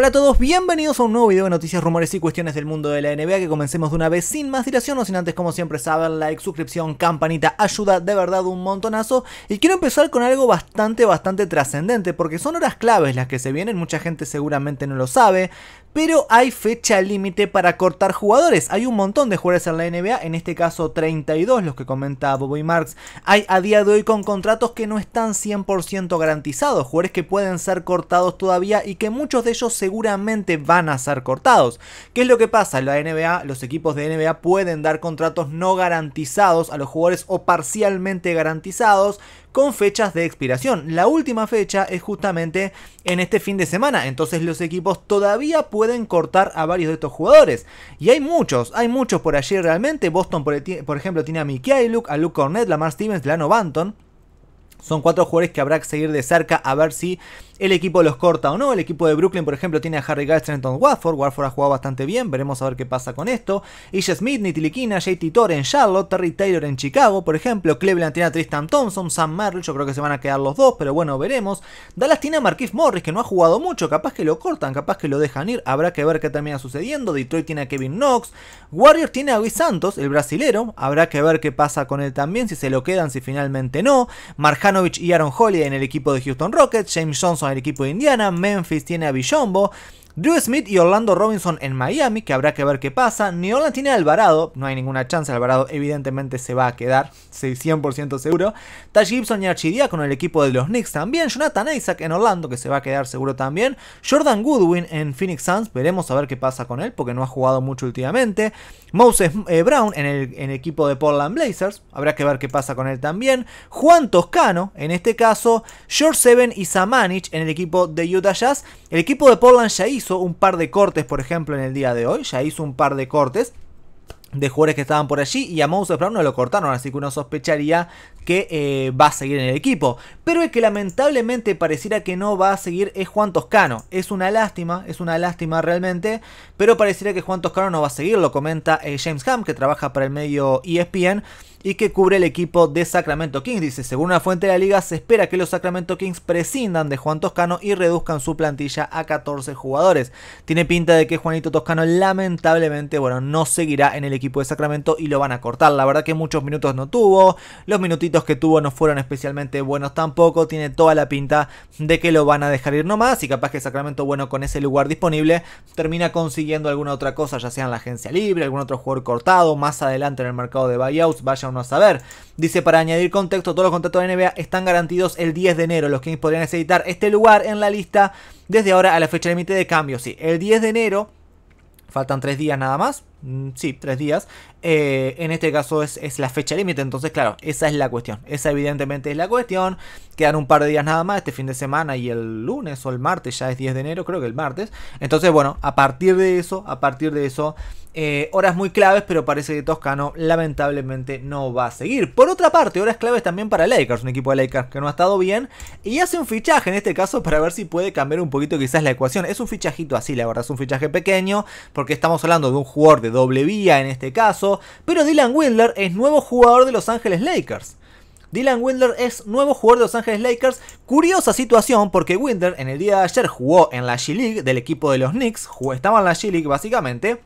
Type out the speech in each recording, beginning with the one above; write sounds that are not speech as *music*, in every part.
Hola a todos, bienvenidos a un nuevo video de noticias, rumores y cuestiones del mundo de la NBA que comencemos de una vez sin más dilación, o sin antes como siempre saben, like, suscripción, campanita, ayuda de verdad un montonazo y quiero empezar con algo bastante bastante trascendente porque son horas claves las que se vienen, mucha gente seguramente no lo sabe, pero hay fecha límite para cortar jugadores. Hay un montón de jugadores en la NBA, en este caso 32, los que comenta Bobby Marks. Hay a día de hoy con contratos que no están 100% garantizados, jugadores que pueden ser cortados todavía y que muchos de ellos seguramente van a ser cortados. ¿Qué es lo que pasa? La NBA, los equipos de NBA pueden dar contratos no garantizados a los jugadores o parcialmente garantizados con fechas de expiración. La última fecha es justamente en este fin de semana, entonces los equipos todavía pueden cortar a varios de estos jugadores. Y hay muchos, hay muchos por allí realmente. Boston, por, ejemplo, tiene a Mickey Luke, a Luke a Lamar Stevens, Lano Banton. Son cuatro jugadores que habrá que seguir de cerca a ver si el equipo los corta o no. El equipo de Brooklyn, por ejemplo, tiene a Harry Giles, Watford. Watford ha jugado bastante bien, veremos a ver qué pasa con esto. Isha Smith, Nitiliquina, JT Thor en Charlotte, Terry Taylor en Chicago, por ejemplo. Cleveland tiene a Tristan Thompson, Sam Merrill, yo creo que se van a quedar los dos, pero bueno, veremos. Dallas tiene a Marquis Morris, que no ha jugado mucho, capaz que lo cortan, capaz que lo dejan ir, habrá que ver qué termina sucediendo. Detroit tiene a Kevin Knox, Warriors tiene a Luis Santos, el brasilero, habrá que ver qué pasa con él también, si se lo quedan, si finalmente no y Aaron Holly en el equipo de Houston Rockets, James Johnson en el equipo de Indiana, Memphis tiene a Billombo, Drew Smith y Orlando Robinson en Miami, que habrá que ver qué pasa. Niola tiene Alvarado, no hay ninguna chance, Alvarado evidentemente se va a quedar, 100% seguro. Taj Gibson y Archidia con el equipo de los Knicks también. Jonathan Isaac en Orlando, que se va a quedar seguro también. Jordan Goodwin en Phoenix Suns, veremos a ver qué pasa con él, porque no ha jugado mucho últimamente. Moses eh, Brown en el, en el equipo de Portland Blazers, habrá que ver qué pasa con él también. Juan Toscano, en este caso. George Seven y Samanich en el equipo de Utah Jazz. El equipo de Portland ya hizo un par de cortes, por ejemplo, en el día de hoy. Ya hizo un par de cortes de jugadores que estaban por allí y a Moses Brown no lo cortaron, así que uno sospecharía que eh, va a seguir en el equipo. Pero el que lamentablemente pareciera que no va a seguir es Juan Toscano. Es una lástima, es una lástima realmente, pero pareciera que Juan Toscano no va a seguir, lo comenta eh, James Ham, que trabaja para el medio ESPN, y que cubre el equipo de Sacramento Kings. Dice, según una fuente de la liga, se espera que los Sacramento Kings prescindan de Juan Toscano y reduzcan su plantilla a 14 jugadores. Tiene pinta de que Juanito Toscano lamentablemente, bueno, no seguirá en el equipo de Sacramento y lo van a cortar. La verdad que muchos minutos no tuvo, los minutitos que tuvo no fueron especialmente buenos tampoco, tiene toda la pinta de que lo van a dejar ir nomás y capaz que Sacramento, bueno, con ese lugar disponible, termina consiguiendo alguna otra cosa, ya sea en la agencia libre, algún otro jugador cortado, más adelante en el mercado de buyouts, vaya no saber. Dice, para añadir contexto, todos los contratos de NBA están garantidos el 10 de enero. Los Kings podrían necesitar este lugar en la lista desde ahora a la fecha límite de cambio. Sí, el 10 de enero, faltan tres días nada más. Mm, sí, tres días. Eh, en este caso es, la fecha límite, entonces claro, esa es la cuestión. Esa evidentemente es la cuestión. Quedan un par de días nada más, este fin de semana y el lunes o el martes, ya es 10 de enero, creo que el martes. Entonces bueno, a partir de eso, a partir de eso, eh, horas muy claves, pero parece que Toscano lamentablemente no va a seguir. Por otra parte, horas claves también para Lakers, un equipo de Lakers que no ha estado bien y hace un fichaje en este caso para ver si puede cambiar un poquito quizás la ecuación. Es un fichajito así, la verdad, es un fichaje pequeño porque estamos hablando de un jugador de doble vía en este caso, pero Dylan Windler es nuevo jugador de Los Ángeles Lakers. Dylan Windler es nuevo jugador de Los Ángeles Lakers. Curiosa situación porque Windler en el día de ayer jugó en la G-League del equipo de los Knicks, jugó, estaba en la G-League básicamente,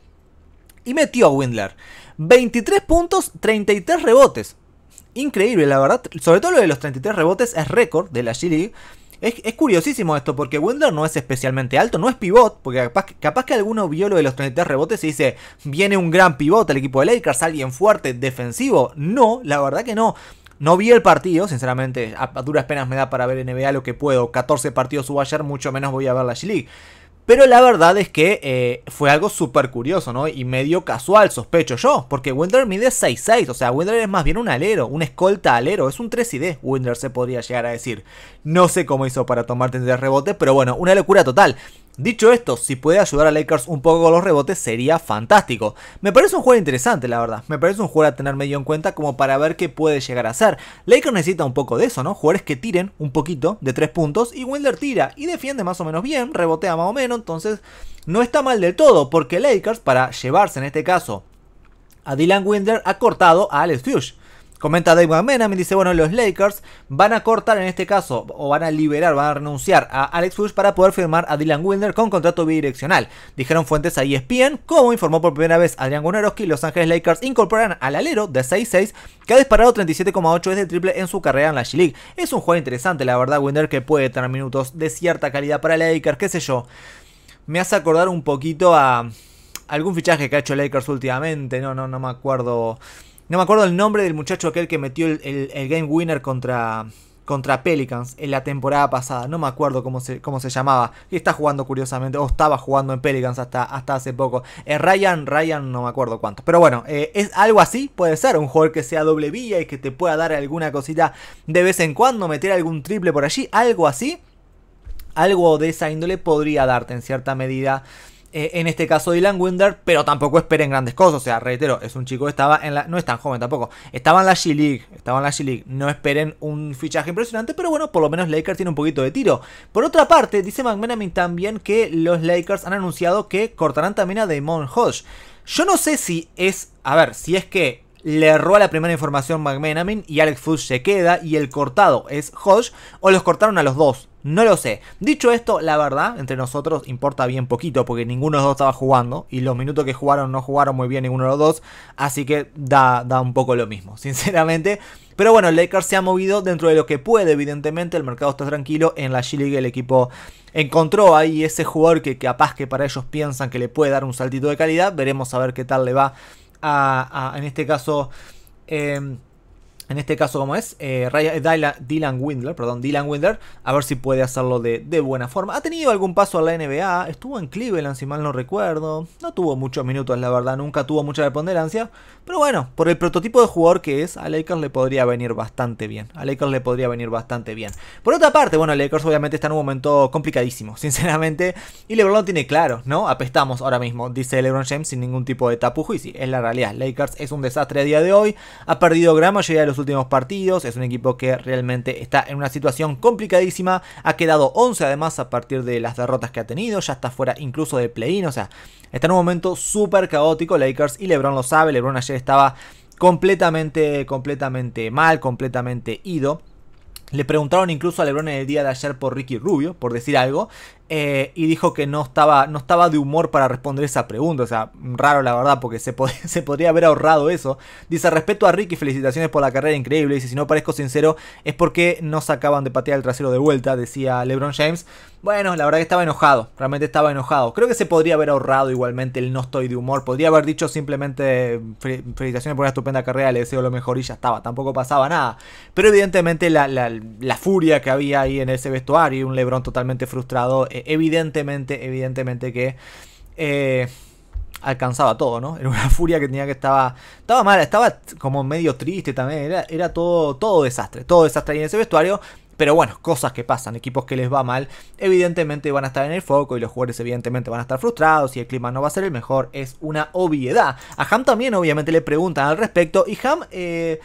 y metió a Windler. 23 puntos, 33 rebotes. Increíble, la verdad. Sobre todo lo de los 33 rebotes es récord de la G-League. Es, curiosísimo esto, porque Wendler no es especialmente alto, no es pivot, porque capaz, que alguno vio lo de los 33 rebotes y dice, viene un gran pivot al equipo de Lakers, alguien fuerte, defensivo. No, la verdad que no. No vi el partido, sinceramente, a, duras penas me da para ver NBA lo que puedo. 14 partidos hubo ayer, mucho menos voy a ver la G-League. Pero la verdad es que eh, fue algo súper curioso, ¿no? Y medio casual, sospecho yo. Porque Wendler mide 6'6. O sea, Wendler es más bien un alero, un escolta alero. Es un 3 D, Wendler se podría llegar a decir. No sé cómo hizo para tomar de rebote, pero bueno, una locura total. Dicho esto, si puede ayudar a Lakers un poco con los rebotes sería fantástico. Me parece un juego interesante, la verdad. Me parece un juego a tener medio en cuenta como para ver qué puede llegar a ser. Lakers necesita un poco de eso, ¿no? Jugadores que tiren un poquito de tres puntos y Wilder tira y defiende más o menos bien, rebotea más o menos, entonces no está mal del todo porque Lakers para llevarse en este caso a Dylan Winder ha cortado a Alex Fuchs. Comenta Dave me dice, bueno, los Lakers van a cortar en este caso, o van a liberar, van a renunciar a Alex Bush para poder firmar a Dylan Wilder con contrato bidireccional. Dijeron fuentes a ESPN, como informó por primera vez Adrián que Los Ángeles Lakers incorporan al alero de 6-6 que ha disparado 37,8 veces triple en su carrera en la G-League. Es un juego interesante, la verdad, Wilder, que puede tener minutos de cierta calidad para Lakers, qué sé yo. Me hace acordar un poquito a algún fichaje que ha hecho Lakers últimamente, no, no, no me acuerdo no me acuerdo el nombre del muchacho aquel que metió el, game winner contra, contra Pelicans en la temporada pasada. No me acuerdo cómo se, cómo se llamaba. Y está jugando curiosamente, o estaba jugando en Pelicans hasta, hasta hace poco. Eh, Ryan, Ryan, no me acuerdo cuánto. Pero bueno, eh, es algo así, puede ser. Un jugador que sea doble vía y que te pueda dar alguna cosita de vez en cuando, meter algún triple por allí, algo así. Algo de esa índole podría darte en cierta medida eh, en este caso Dylan Winder, pero tampoco esperen grandes cosas. O sea, reitero, es un chico que estaba en la. No es tan joven tampoco. Estaba en la G-League. Estaba en la G-League. No esperen un fichaje impresionante, pero bueno, por lo menos Lakers tiene un poquito de tiro. Por otra parte, dice McMenamin también que los Lakers han anunciado que cortarán también a Damon Hodge. Yo no sé si es. A ver, si es que le erró a la primera información McMenamin y Alex Fuchs se queda y el cortado es Hodge, o los cortaron a los dos. No lo sé. Dicho esto, la verdad, entre nosotros importa bien poquito porque ninguno de los dos estaba jugando y los minutos que jugaron no jugaron muy bien ninguno de los dos, así que da, da un poco lo mismo, *laughs* sinceramente. Pero bueno, el se ha movido dentro de lo que puede, evidentemente, el mercado está tranquilo, en la G-League el equipo encontró ahí ese jugador que capaz que para ellos piensan que le puede dar un saltito de calidad, veremos a ver qué tal le va a, en este caso... Eh, en este caso, como es, eh, eh, Dylan Windler, perdón, Dylan Windler, a ver si puede hacerlo de, buena forma. Ha tenido algún paso a la NBA, estuvo en Cleveland, si mal no recuerdo. No tuvo muchos minutos, la verdad, nunca tuvo mucha preponderancia. Pero bueno, por el prototipo de jugador que es, a Lakers le podría venir bastante bien. A Lakers le podría venir bastante bien. Por otra parte, bueno, Lakers obviamente está en un momento complicadísimo, *laughs* sinceramente. Y LeBron lo tiene claro, ¿no? Apestamos ahora mismo, dice LeBron James sin ningún tipo de tapujo. Y sí, es la realidad. Lakers es un desastre a día de hoy. Ha perdido gran mayoría de los últimos partidos. Es un equipo que realmente está en una situación complicadísima. Ha quedado 11 además a partir de las derrotas que ha tenido. Ya está fuera incluso de play-in. O sea, está en un momento súper caótico Lakers y LeBron lo sabe. LeBron ayer estaba completamente, completamente mal, completamente ido. Le preguntaron incluso a LeBron en el día de ayer por Ricky Rubio, por decir algo, eh, y dijo que no estaba, no estaba de humor para responder esa pregunta. O sea, raro la verdad, porque se, *laughs* se podría haber ahorrado eso. Dice, respeto a Ricky, felicitaciones por la carrera increíble. y si no parezco sincero, es porque no sacaban de patear el trasero de vuelta, decía LeBron James. Bueno, la verdad que estaba enojado, realmente estaba enojado. Creo que se podría haber ahorrado igualmente el no estoy de humor. Podría haber dicho simplemente felicitaciones por una estupenda carrera, le deseo lo mejor y ya estaba. Tampoco pasaba nada. Pero evidentemente la, la furia que había ahí en ese vestuario, un Lebron totalmente frustrado, eh, evidentemente, evidentemente que eh, alcanzaba todo, ¿no? *laughs* Era una furia que tenía que estaba. Estaba mala, estaba como medio triste también. Era, todo, todo desastre, todo desastre ahí en ese vestuario. Pero bueno, cosas que pasan, equipos que les va mal, evidentemente van a estar en el foco y los jugadores evidentemente van a estar frustrados y el clima no va a ser el mejor, es una obviedad. A Ham también obviamente le preguntan al respecto y Ham eh,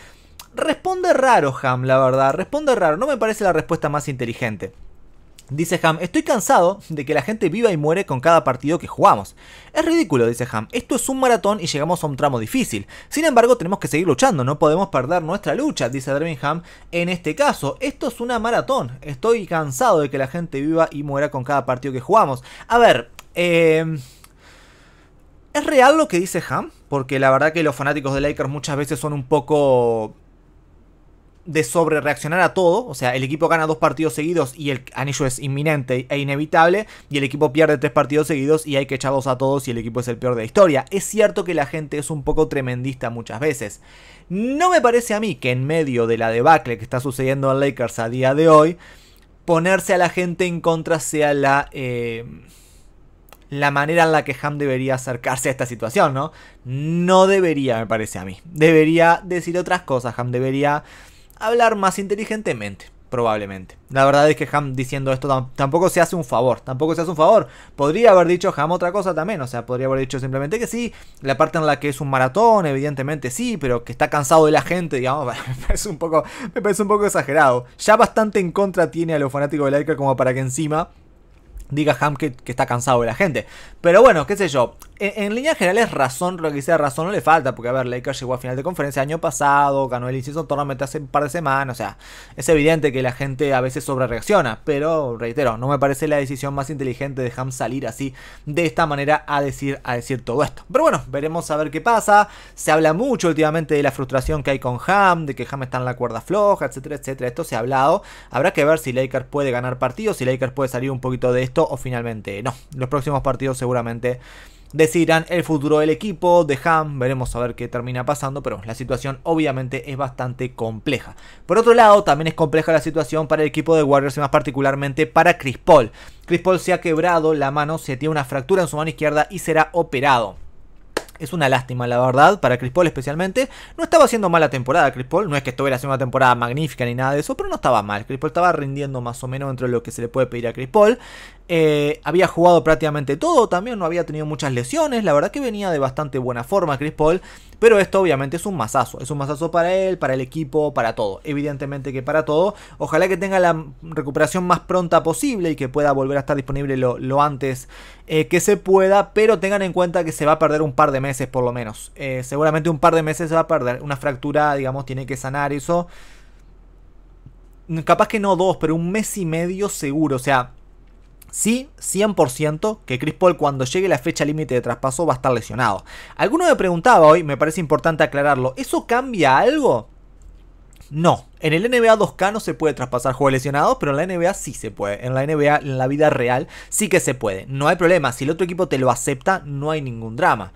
responde raro, Ham, la verdad, responde raro, no me parece la respuesta más inteligente. Dice Ham, estoy cansado de que la gente viva y muere con cada partido que jugamos. Es ridículo, dice Ham, esto es un maratón y llegamos a un tramo difícil. Sin embargo, tenemos que seguir luchando, no podemos perder nuestra lucha, dice Birmingham. En este caso, esto es una maratón. Estoy cansado de que la gente viva y muera con cada partido que jugamos. A ver, eh... ¿Es real lo que dice Ham? Porque la verdad que los fanáticos de Lakers muchas veces son un poco de sobre reaccionar a todo, o sea, el equipo gana dos partidos seguidos y el anillo es inminente e inevitable, y el equipo pierde tres partidos seguidos y hay que echarlos a todos y el equipo es el peor de la historia. Es cierto que la gente es un poco tremendista muchas veces. No me parece a mí que en medio de la debacle que está sucediendo en Lakers a día de hoy, ponerse a la gente en contra sea la... Eh, la manera en la que Ham debería acercarse a esta situación, ¿no? No debería, me parece a mí. Debería decir otras cosas, Ham debería hablar más inteligentemente, probablemente. La verdad es que Ham diciendo esto tampoco se hace un favor, tampoco se hace un favor. Podría haber dicho Ham otra cosa también, o sea, podría haber dicho simplemente que sí, la parte en la que es un maratón, evidentemente sí, pero que está cansado de la gente, digamos, *laughs* me parece un poco, me parece un poco exagerado. Ya bastante en contra tiene a los fanáticos de Laika como para que encima diga Ham que, está cansado de la gente. Pero bueno, qué sé yo. En, línea general generales, razón, lo que sea razón no le falta. Porque, a ver, Lakers llegó a final de conferencia año pasado, ganó el Inciso Tournament hace un par de semanas. O sea, es evidente que la gente a veces sobrereacciona. Pero, reitero, no me parece la decisión más inteligente de Ham salir así, de esta manera, a decir, a decir todo esto. Pero bueno, veremos a ver qué pasa. Se habla mucho últimamente de la frustración que hay con Ham, de que Ham está en la cuerda floja, etcétera, etcétera. Esto se ha hablado. Habrá que ver si Lakers puede ganar partidos, si Lakers puede salir un poquito de esto o finalmente no. Los próximos partidos seguramente decidirán el futuro del equipo, de Ham, veremos a ver qué termina pasando, pero la situación obviamente es bastante compleja. Por otro lado, también es compleja la situación para el equipo de Warriors y más particularmente para Chris Paul. Chris Paul se ha quebrado la mano, se tiene una fractura en su mano izquierda y será operado. Es una lástima, la verdad, para Chris Paul especialmente. No estaba haciendo mala temporada Chris Paul. No es que estuviera haciendo una temporada magnífica ni nada de eso, pero no estaba mal. Chris Paul estaba rindiendo más o menos entre lo que se le puede pedir a Chris Paul. Eh, había jugado prácticamente todo, también no había tenido muchas lesiones, la verdad que venía de bastante buena forma Chris Paul, pero esto obviamente es un masazo, es un masazo para él, para el equipo, para todo, evidentemente que para todo, ojalá que tenga la recuperación más pronta posible y que pueda volver a estar disponible lo, antes eh, que se pueda, pero tengan en cuenta que se va a perder un par de meses por lo menos, eh, seguramente un par de meses se va a perder, una fractura digamos tiene que sanar eso, capaz que no dos, pero un mes y medio seguro, o sea Sí, 100% que Chris Paul cuando llegue la fecha límite de traspaso va a estar lesionado. Alguno me preguntaba hoy, me parece importante aclararlo, ¿eso cambia algo? No, en el NBA 2K no se puede traspasar juegos lesionados, pero en la NBA sí se puede. En la NBA, en la vida real, sí que se puede. No hay problema, si el otro equipo te lo acepta, no hay ningún drama.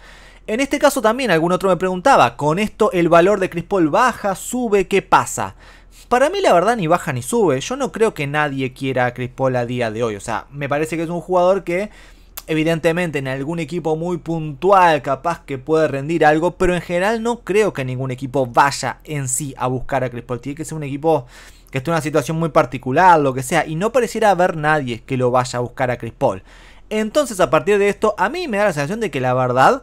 En este caso también algún otro me preguntaba, ¿con esto el valor de Chris Paul baja, sube, qué pasa? Para mí la verdad ni baja ni sube. Yo no creo que nadie quiera a Chris Paul a día de hoy. O sea, me parece que es un jugador que evidentemente en algún equipo muy puntual capaz que puede rendir algo, pero en general no creo que ningún equipo vaya en sí a buscar a Chris Paul. Tiene que ser un equipo que esté en una situación muy particular, lo que sea, y no pareciera haber nadie que lo vaya a buscar a Chris Paul. Entonces a partir de esto a mí me da la sensación de que la verdad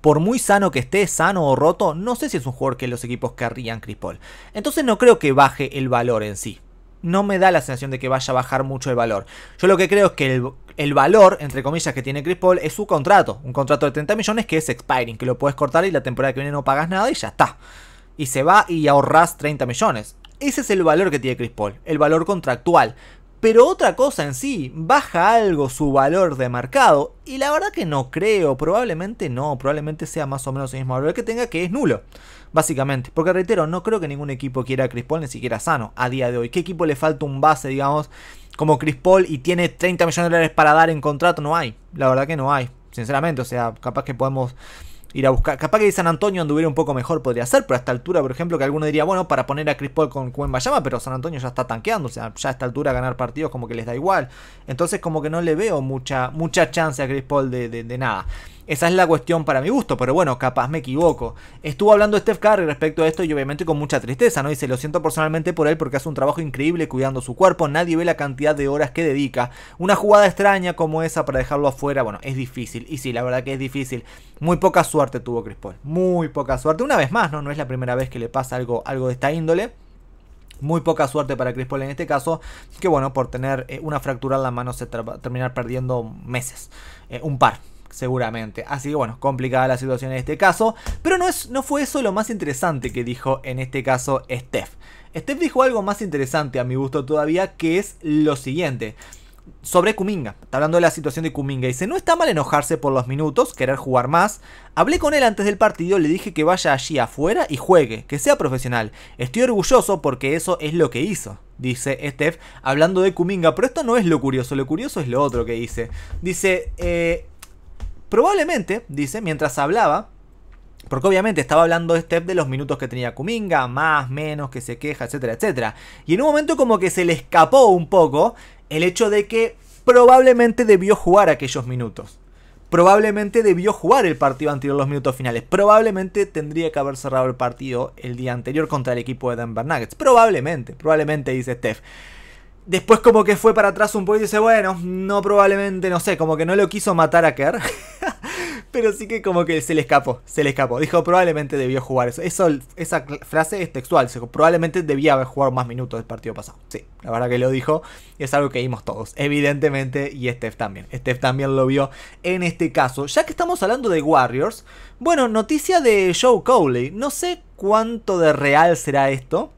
por muy sano que esté, sano o roto, no sé si es un jugador que los equipos querrían Chris Paul. Entonces no creo que baje el valor en sí. No me da la sensación de que vaya a bajar mucho el valor. Yo lo que creo es que el, valor, entre comillas, que tiene Chris Paul es su contrato. Un contrato de 30 millones que es expiring, que lo puedes cortar y la temporada que viene no pagas nada y ya está. Y se va y ahorras 30 millones. Ese es el valor que tiene Chris Paul, el valor contractual. Pero otra cosa en sí, baja algo su valor de mercado. Y la verdad que no creo, probablemente no, probablemente sea más o menos el mismo valor que tenga, que es nulo. Básicamente, porque reitero, no creo que ningún equipo quiera a Chris Paul ni siquiera sano a día de hoy. ¿Qué equipo le falta un base, digamos, como Chris Paul y tiene 30 millones de dólares para dar en contrato? No hay, la verdad que no hay, sinceramente. O sea, capaz que podemos ir a buscar. Capaz que San Antonio anduviera un poco mejor, podría ser, pero a esta altura, por ejemplo, que alguno diría, bueno, para poner a Chris Paul con Cuen Bayama, pero San Antonio ya está tanqueando, o sea, ya a esta altura ganar partidos como que les da igual. Entonces, como que no le veo mucha, mucha chance a Chris Paul de, de, de nada. Esa es la cuestión para mi gusto, pero bueno, capaz me equivoco. Estuvo hablando Steph Curry respecto a esto y obviamente con mucha tristeza, ¿no? se lo siento personalmente por él porque hace un trabajo increíble cuidando su cuerpo, nadie ve la cantidad de horas que dedica. Una jugada extraña como esa para dejarlo afuera, bueno, es difícil. Y sí, la verdad que es difícil. Muy poca suerte tuvo Chris Paul, muy poca suerte. Una vez más, ¿no? No es la primera vez que le pasa algo, algo de esta índole. Muy poca suerte para Chris Paul en este caso, que bueno, por tener eh, una fractura en la mano se terminar perdiendo meses, eh, un par seguramente. Así que bueno, complicada la situación en este caso, pero no, es, no fue eso lo más interesante que dijo en este caso Steph. Steph dijo algo más interesante a mi gusto todavía, que es lo siguiente sobre Kuminga. Está hablando de la situación de Kuminga. Dice, no está mal enojarse por los minutos, querer jugar más. Hablé con él antes del partido, le dije que vaya allí afuera y juegue, que sea profesional. Estoy orgulloso porque eso es lo que hizo. Dice Steph, hablando de Kuminga, pero esto no es lo curioso, lo curioso es lo otro que dice. Dice, eh, Probablemente, dice, mientras hablaba, porque obviamente estaba hablando Steph... de los minutos que tenía Kuminga, más, menos, que se queja, etcétera, etcétera. Y en un momento como que se le escapó un poco el hecho de que probablemente debió jugar aquellos minutos. Probablemente debió jugar el partido anterior los minutos finales. Probablemente tendría que haber cerrado el partido el día anterior contra el equipo de Denver Nuggets. Probablemente, probablemente, dice Steph. Después como que fue para atrás un poco y dice, bueno, no probablemente, no sé, como que no lo quiso matar a Kerr. *laughs* Pero sí que como que se le escapó, se le escapó. Dijo, probablemente debió jugar eso. esa frase es textual. Dijo, probablemente debía haber jugado más minutos del partido pasado. Sí, la verdad que lo dijo. Y es algo que vimos todos, evidentemente. Y Steph también. Steph también lo vio en este caso. Ya que estamos hablando de Warriors. Bueno, noticia de Joe Cowley. No sé cuánto de real será esto.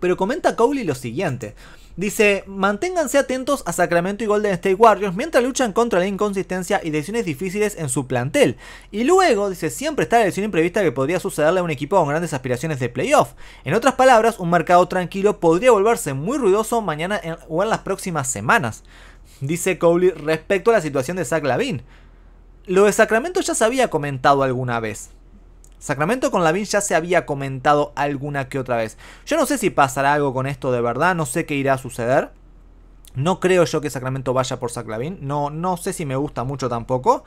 Pero comenta Cowley lo siguiente. Dice, manténganse atentos a Sacramento y Golden State Warriors mientras luchan contra la inconsistencia y decisiones difíciles en su plantel. Y luego, dice, siempre está la decisión imprevista que podría sucederle a un equipo con grandes aspiraciones de playoff. En otras palabras, un mercado tranquilo podría volverse muy ruidoso mañana o en las próximas semanas. Dice Cowley respecto a la situación de Zach Lavin. Lo de Sacramento ya se había comentado alguna vez. Sacramento con Lavin ya se había comentado alguna que otra vez. Yo no sé si pasará algo con esto de verdad, no sé qué irá a suceder. No creo yo que Sacramento vaya por Zach Lavin. No, no sé si me gusta mucho tampoco.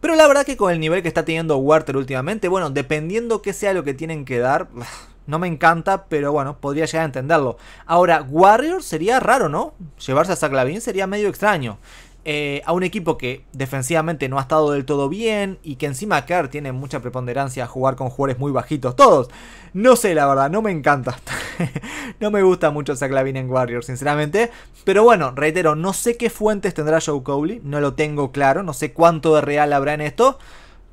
Pero la verdad que con el nivel que está teniendo Werther últimamente, bueno, dependiendo qué sea lo que tienen que dar, *sighs* no me encanta, pero bueno, podría llegar a entenderlo. Ahora, Warrior sería raro, ¿no? Llevarse a Zach Lavin sería medio extraño. Eh, a un equipo que defensivamente no ha estado del todo bien y que encima Kerr tiene mucha preponderancia a jugar con jugadores muy bajitos, todos. No sé, la verdad, no me encanta. *laughs* no me gusta mucho esa clavina en Warriors, sinceramente. Pero bueno, reitero, no sé qué fuentes tendrá Joe Cowley, no lo tengo claro, no sé cuánto de real habrá en esto.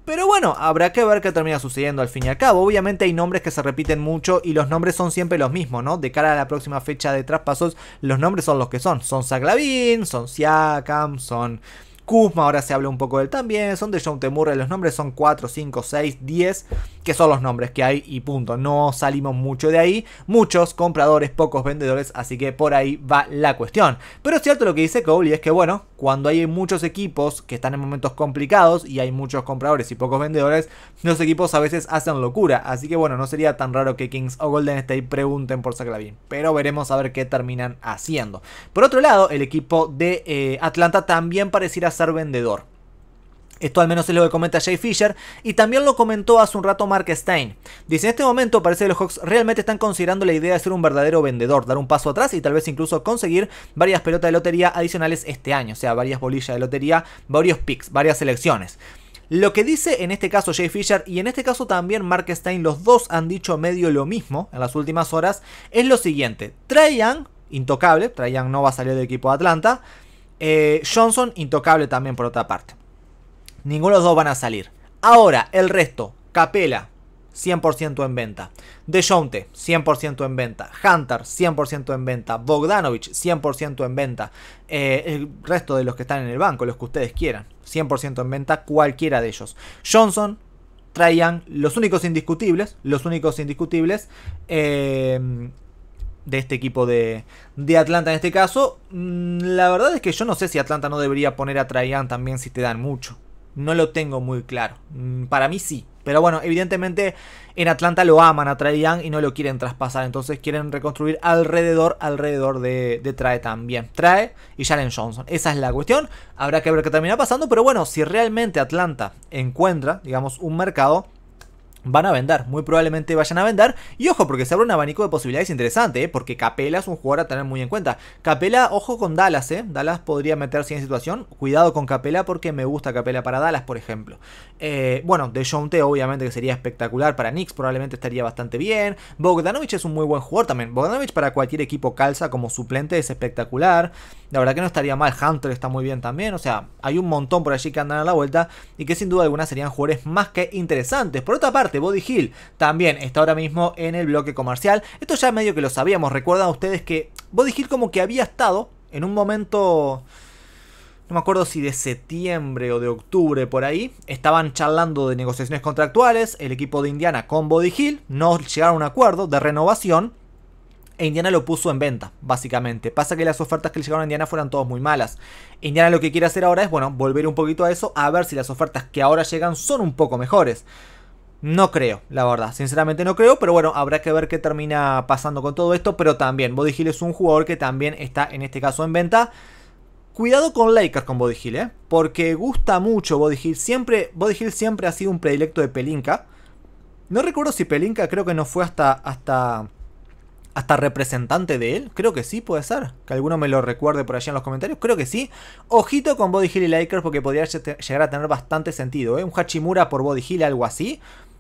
Pero bueno, habrá que ver qué termina sucediendo al fin y al cabo. Obviamente hay nombres que se repiten mucho y los nombres son siempre los mismos, ¿no? De cara a la próxima fecha de traspasos, los nombres son los que son. Son Zaglavin, son Siakam, son... Kuzma, ahora se habla un poco del también, son de John Temurre, los nombres son 4, 5, 6, 10 que son los nombres que hay y punto. No salimos mucho de ahí. Muchos compradores, pocos vendedores, así que por ahí va la cuestión. Pero es cierto lo que dice Cole es que bueno, cuando hay muchos equipos que están en momentos complicados y hay muchos compradores y pocos vendedores, los equipos a veces hacen locura. Así que bueno, no sería tan raro que Kings o Golden State pregunten por Saclavin. Pero veremos a ver qué terminan haciendo. Por otro lado, el equipo de eh, Atlanta también pareciera ser vendedor. Esto al menos es lo que comenta Jay Fisher y también lo comentó hace un rato Mark Stein. Dice, en este momento parece que los Hawks realmente están considerando la idea de ser un verdadero vendedor, dar un paso atrás y tal vez incluso conseguir varias pelotas de lotería adicionales este año, o sea, varias bolillas de lotería, varios picks, varias selecciones. Lo que dice en este caso Jay Fisher y en este caso también Mark Stein, los dos han dicho medio lo mismo en las últimas horas, es lo siguiente, Traian intocable, Traian no va a salir del equipo de Atlanta, eh, Johnson, intocable también por otra parte. Ninguno de los dos van a salir. Ahora, el resto. Capela, 100% en venta. Dejounte, 100% en venta. Hunter, 100% en venta. Bogdanovich, 100% en venta. Eh, el resto de los que están en el banco, los que ustedes quieran. 100% en venta, cualquiera de ellos. Johnson, Traían los únicos indiscutibles. Los únicos indiscutibles. Eh, de este equipo de, Atlanta en este caso. Mm, la verdad es que yo no sé si Atlanta no debería poner a Traian también si te dan mucho no lo tengo muy claro. Mm, para mí sí. Pero bueno, evidentemente en Atlanta lo aman a Trae Young y no lo quieren traspasar. Entonces quieren reconstruir alrededor, alrededor de, Trae también. Trae y Jalen Johnson. Esa es la cuestión. Habrá que ver qué termina pasando. Pero bueno, si realmente Atlanta encuentra, digamos, un mercado, van a vender, muy probablemente vayan a vender. Y ojo, porque se abre un abanico de posibilidades interesante, ¿eh? porque Capela es un jugador a tener muy en cuenta. Capela, ojo con Dallas, ¿eh? Dallas podría meterse en situación. Cuidado con Capela porque me gusta Capela para Dallas, por ejemplo. Eh, bueno, De obviamente que sería espectacular para Knicks, probablemente estaría bastante bien. Bogdanovich es un muy buen jugador también. Bogdanovich para cualquier equipo calza como suplente es espectacular. La verdad que no estaría mal. Hunter está muy bien también. O sea, hay un montón por allí que andan a la vuelta y que sin duda alguna serían jugadores más que interesantes. Por otra parte, Body Hill también está ahora mismo en el bloque comercial. Esto ya medio que lo sabíamos. Recuerdan ustedes que Body Hill como que había estado en un momento no me acuerdo si de septiembre o de octubre por ahí, estaban charlando de negociaciones contractuales, el equipo de Indiana con Body Hill, no llegaron a un acuerdo de renovación e Indiana lo puso en venta, básicamente. Pasa que las ofertas que le llegaron a Indiana fueron todas muy malas. Indiana lo que quiere hacer ahora es, bueno, volver un poquito a eso, a ver si las ofertas que ahora llegan son un poco mejores. No creo, la verdad. Sinceramente no creo, pero bueno, habrá que ver qué termina pasando con todo esto. Pero también, Body es un jugador que también está en este caso en venta. Cuidado con Lakers con Body Hill, ¿eh? porque gusta mucho Body Hill. Siempre, Body Hill siempre ha sido un predilecto de Pelinka. No recuerdo si Pelinka creo que no fue hasta, hasta, hasta representante de él. Creo que sí, puede ser. Que alguno me lo recuerde por allá en los comentarios. Creo que sí. Ojito con Body Hill y Lakers porque podría llegar a tener bastante sentido. ¿eh? Un Hachimura por Body Hill, algo así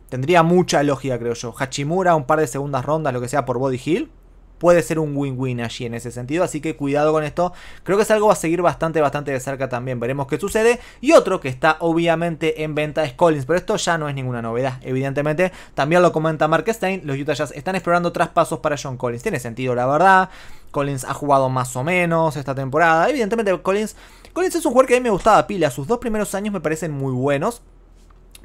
Tendría mucha lógica, creo yo. Hachimura, un par de segundas rondas, lo que sea, por Body Hill. Puede ser un win-win allí en ese sentido, así que cuidado con esto. Creo que es algo va a seguir bastante, bastante de cerca también. Veremos qué sucede. Y otro que está obviamente en venta es Collins, pero esto ya no es ninguna novedad, evidentemente. También lo comenta Mark Stein, los Utah Jazz están explorando traspasos para John Collins. Tiene sentido, la verdad. Collins ha jugado más o menos esta temporada. Evidentemente, Collins, Collins es un jugador que a mí me gustaba pila. Sus dos primeros años me parecen muy buenos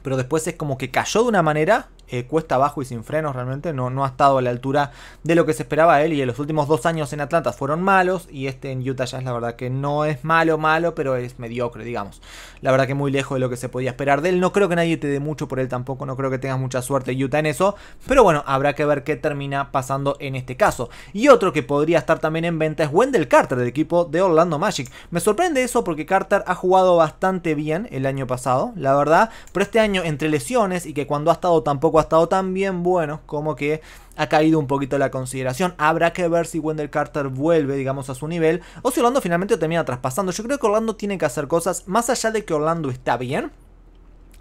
pero después es como que cayó de una manera eh, cuesta abajo y sin frenos realmente, no, no ha estado a la altura de lo que se esperaba él y en los últimos dos años en Atlanta fueron malos y este en Utah ya es la verdad que no es malo malo, pero es mediocre, digamos. La verdad que muy lejos de lo que se podía esperar de él, no creo que nadie te dé mucho por él tampoco, no creo que tengas mucha suerte Utah en eso, pero bueno, habrá que ver qué termina pasando en este caso. Y otro que podría estar también en venta es Wendell Carter, del equipo de Orlando Magic. Me sorprende eso porque Carter ha jugado bastante bien el año pasado, la verdad, pero este año entre lesiones y que cuando ha estado tampoco ha estado tan bien como que ha caído un poquito la consideración. Habrá que ver si Wendell Carter vuelve, digamos, a su nivel o si Orlando finalmente termina traspasando. Yo creo que Orlando tiene que hacer cosas más allá de que Orlando está bien.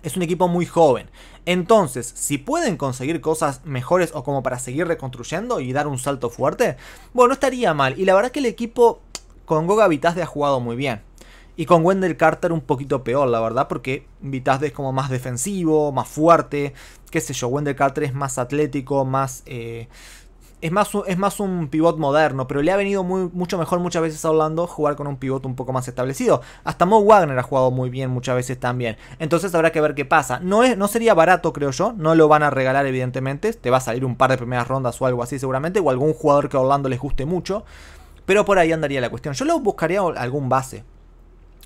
Es un equipo muy joven. Entonces, si pueden conseguir cosas mejores o como para seguir reconstruyendo y dar un salto fuerte, bueno, estaría mal. Y la verdad que el equipo con Goga Vitazde ha jugado muy bien. Y con Wendell Carter un poquito peor, la verdad, porque Vitazde es como más defensivo, más fuerte, qué sé yo, Wendell Carter es más atlético, más... Eh, es más, es más un pivot moderno, pero le ha venido muy, mucho mejor muchas veces a Orlando jugar con un pivot un poco más establecido. Hasta Mo Wagner ha jugado muy bien muchas veces también. Entonces habrá que ver qué pasa. No, es, no sería barato, creo yo. No lo van a regalar, evidentemente. Te va a salir un par de primeras rondas o algo así, seguramente. O algún jugador que a Orlando les guste mucho. Pero por ahí andaría la cuestión. Yo lo buscaría algún base.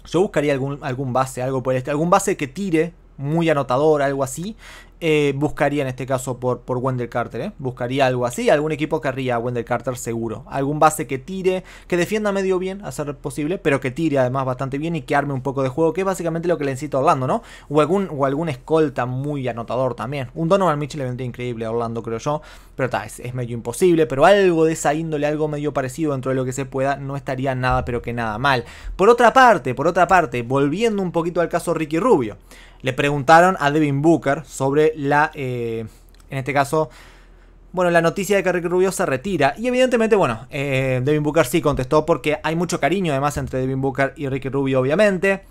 Yo buscaría algún, algún base, algo por este. Algún base que tire muy anotador, algo así, eh, buscaría en este caso por, por Wendell Carter. ¿eh? Buscaría algo así. Algún equipo querría a Wendell Carter seguro. Algún base que tire, que defienda medio bien, a ser posible, pero que tire además bastante bien y que arme un poco de juego, que es básicamente lo que le necesita Orlando, ¿no? O algún, o algún escolta muy anotador también. Un Donovan Mitchell le vendría increíble a Orlando, creo yo. Pero está es, es medio imposible. Pero algo de esa índole, algo medio parecido dentro de lo que se pueda, no estaría nada, pero que nada mal. Por otra parte, por otra parte, volviendo un poquito al caso Ricky Rubio, le preguntaron a Devin Booker sobre la, eh, en este caso, bueno, la noticia de que Ricky Rubio se retira. Y evidentemente, bueno, eh, Devin Booker sí contestó porque hay mucho cariño además entre Devin Booker y Ricky Rubio, obviamente.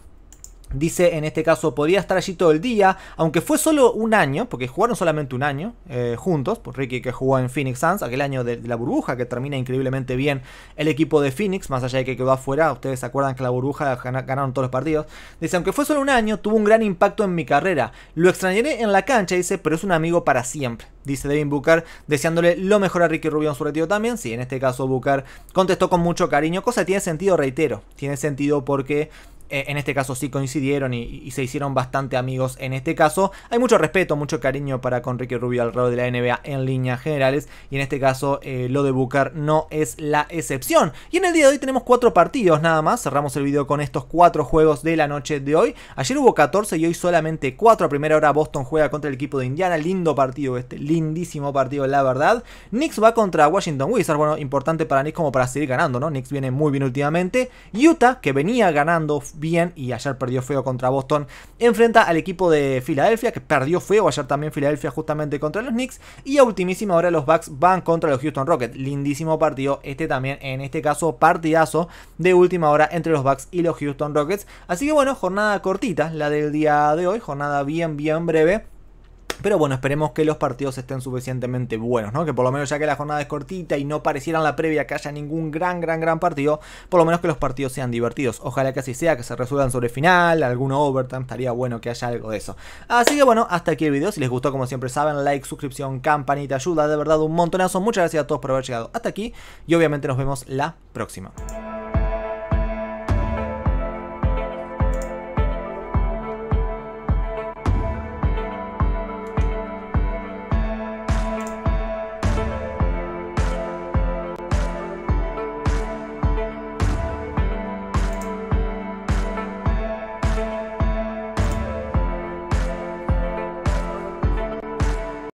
Dice en este caso, podía estar allí todo el día, aunque fue solo un año, porque jugaron solamente un año eh, juntos, por Ricky que jugó en Phoenix Suns, aquel año de, la burbuja que termina increíblemente bien el equipo de Phoenix, más allá de que quedó afuera, ustedes se acuerdan que la burbuja ganaron todos los partidos. Dice, aunque fue solo un año, tuvo un gran impacto en mi carrera, lo extrañaré en la cancha, dice, pero es un amigo para siempre. Dice Devin Booker, deseándole lo mejor a Ricky Rubio en su retiro también. Sí, en este caso Booker contestó con mucho cariño, cosa que tiene sentido, reitero, tiene sentido porque eh, en este caso sí coincidieron y, se hicieron bastante amigos en este caso. Hay mucho respeto, mucho cariño para con Ricky Rubio alrededor de la NBA en líneas generales y en este caso eh, lo de Booker no es la excepción. Y en el día de hoy tenemos cuatro partidos nada más, cerramos el video con estos cuatro juegos de la noche de hoy. Ayer hubo 14 y hoy solamente 4. A primera hora Boston juega contra el equipo de Indiana, lindo partido este, lindísimo partido la verdad. Knicks va contra Washington Wizards, bueno, importante para Knicks como para seguir ganando, ¿no? Knicks viene muy bien últimamente. Utah, que venía ganando bien y ayer perdió feo contra Boston. Enfrenta al equipo de Filadelfia que perdió feo ayer también Filadelfia justamente contra los Knicks y a ultimísima hora los Bucks van contra los Houston Rockets. Lindísimo partido este también, en este caso partidazo de última hora entre los Bucks y los Houston Rockets. Así que bueno, jornada cortita la del día de hoy, jornada bien bien breve pero bueno, esperemos que los partidos estén suficientemente buenos, ¿no? Que por lo menos ya que la jornada es cortita y no en la previa que haya ningún gran, gran, gran partido, por lo menos que los partidos sean divertidos. Ojalá que así sea, que se resuelvan sobre final, algún overtime, estaría bueno que haya algo de eso. Así que bueno, hasta aquí el video. Si les gustó, como siempre saben, like, suscripción, campanita, ayuda de verdad un montonazo. Muchas gracias a todos por haber llegado hasta aquí y obviamente nos vemos la próxima.